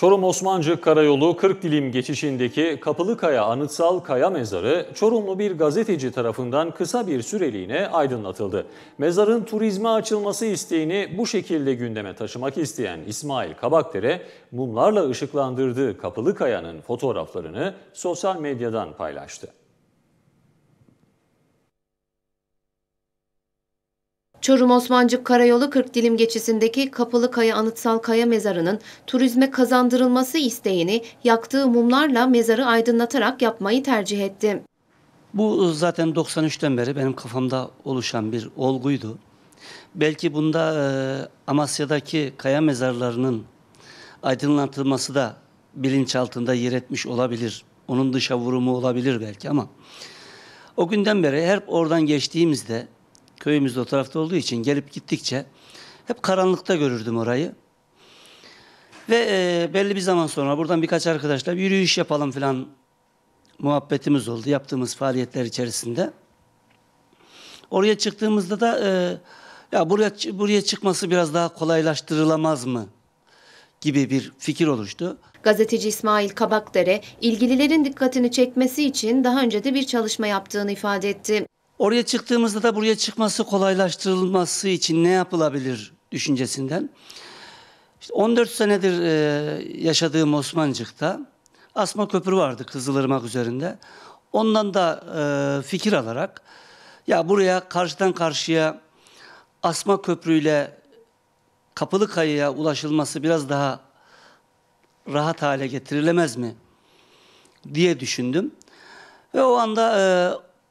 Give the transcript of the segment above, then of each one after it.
Çorum Osmancı Karayolu 40 dilim geçişindeki Kapılıkaya Anıtsal Kaya Mezarı Çorumlu bir gazeteci tarafından kısa bir süreliğine aydınlatıldı. Mezarın turizme açılması isteğini bu şekilde gündeme taşımak isteyen İsmail Kabakdere mumlarla ışıklandırdığı Kapılıkaya'nın fotoğraflarını sosyal medyadan paylaştı. Çorum Osmancık Karayolu 40 dilim geçisindeki Kapılı Kaya Anıtsal Kaya Mezarı'nın turizme kazandırılması isteğini yaktığı mumlarla mezarı aydınlatarak yapmayı tercih etti. Bu zaten 93'ten beri benim kafamda oluşan bir olguydu. Belki bunda e, Amasya'daki kaya mezarlarının aydınlatılması da bilinç altında yer etmiş olabilir. Onun dışa vurumu olabilir belki ama o günden beri hep oradan geçtiğimizde Köyümüz de o tarafta olduğu için gelip gittikçe hep karanlıkta görürdüm orayı. Ve e, belli bir zaman sonra buradan birkaç arkadaşla bir yürüyüş yapalım falan muhabbetimiz oldu yaptığımız faaliyetler içerisinde. Oraya çıktığımızda da e, ya buraya buraya çıkması biraz daha kolaylaştırılamaz mı gibi bir fikir oluştu. Gazeteci İsmail Kabakdere ilgililerin dikkatini çekmesi için daha önce de bir çalışma yaptığını ifade etti. Oraya çıktığımızda da buraya çıkması kolaylaştırılması için ne yapılabilir düşüncesinden. İşte 14 senedir e, yaşadığım Osmancık'ta asma köprü vardı Kızılırmak üzerinde. Ondan da e, fikir alarak ya buraya karşıdan karşıya asma köprüyle kapılı kayaya ulaşılması biraz daha rahat hale getirilemez mi diye düşündüm. Ve o anda e,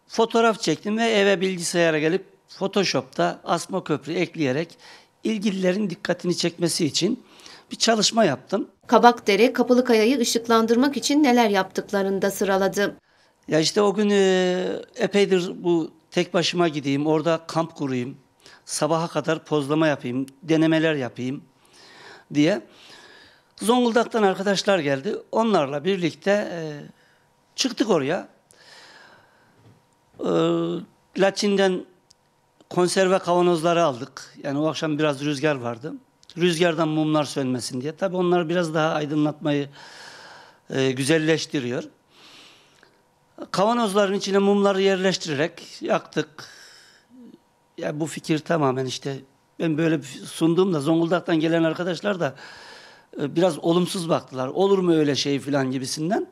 Fotoğraf çektim ve eve bilgisayara gelip Photoshop'ta asma köprü ekleyerek ilgililerin dikkatini çekmesi için bir çalışma yaptım. Kabakdere Kaya'yı ışıklandırmak için neler yaptıklarını da sıraladı. Ya işte o gün e, epeydir bu tek başıma gideyim, orada kamp kurayım, sabaha kadar pozlama yapayım, denemeler yapayım diye. Zonguldak'tan arkadaşlar geldi. Onlarla birlikte e, çıktık oraya. Ee, Latin'den konserve kavanozları aldık. Yani o akşam biraz rüzgar vardı. Rüzgardan mumlar sönmesin diye. Tabii onlar biraz daha aydınlatmayı e, güzelleştiriyor. Kavanozların içine mumları yerleştirerek yaktık. Ya yani bu fikir tamamen işte ben böyle sunduğumda Zonguldak'tan gelen arkadaşlar da e, biraz olumsuz baktılar. Olur mu öyle şey filan gibisinden.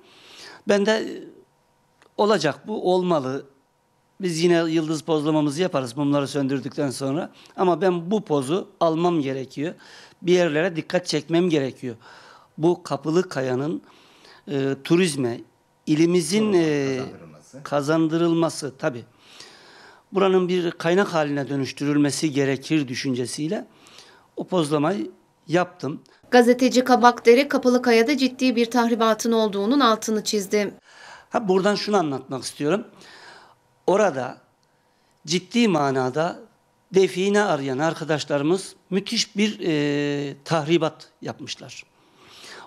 Ben de e, olacak bu olmalı biz yine yıldız pozlamamızı yaparız mumları söndürdükten sonra. Ama ben bu pozu almam gerekiyor. Bir yerlere dikkat çekmem gerekiyor. Bu Kapılı Kaya'nın e, turizme, ilimizin e, kazandırılması. kazandırılması tabii. Buranın bir kaynak haline dönüştürülmesi gerekir düşüncesiyle o pozlamayı yaptım. Gazeteci Kabakdere Kaya'da ciddi bir tahribatın olduğunun altını çizdi. Ha, buradan şunu anlatmak istiyorum orada ciddi manada define arayan arkadaşlarımız müthiş bir e, tahribat yapmışlar.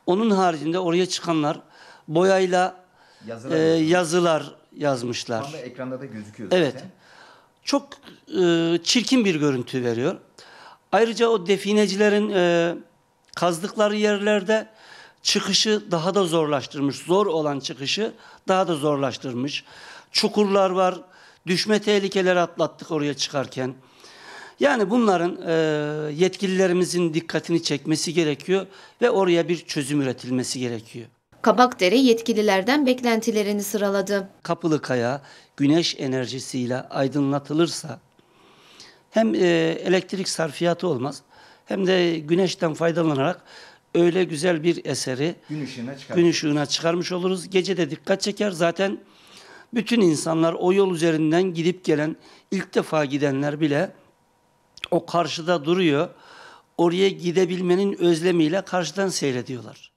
Onun haricinde oraya çıkanlar boyayla yazılar, e, yazılar yazmışlar. Şu anda ekranda da gözüküyor zaten. Evet. Çok e, çirkin bir görüntü veriyor. Ayrıca o definecilerin e, kazdıkları yerlerde çıkışı daha da zorlaştırmış. Zor olan çıkışı daha da zorlaştırmış çukurlar var, düşme tehlikeleri atlattık oraya çıkarken. Yani bunların e, yetkililerimizin dikkatini çekmesi gerekiyor ve oraya bir çözüm üretilmesi gerekiyor. Kabakdere yetkililerden beklentilerini sıraladı. Kapılı Kaya güneş enerjisiyle aydınlatılırsa hem e, elektrik sarfiyatı olmaz hem de güneşten faydalanarak öyle güzel bir eseri gün ışığına, gün ışığına çıkarmış oluruz. Gece de dikkat çeker zaten bütün insanlar o yol üzerinden gidip gelen ilk defa gidenler bile o karşıda duruyor. Oraya gidebilmenin özlemiyle karşıdan seyrediyorlar.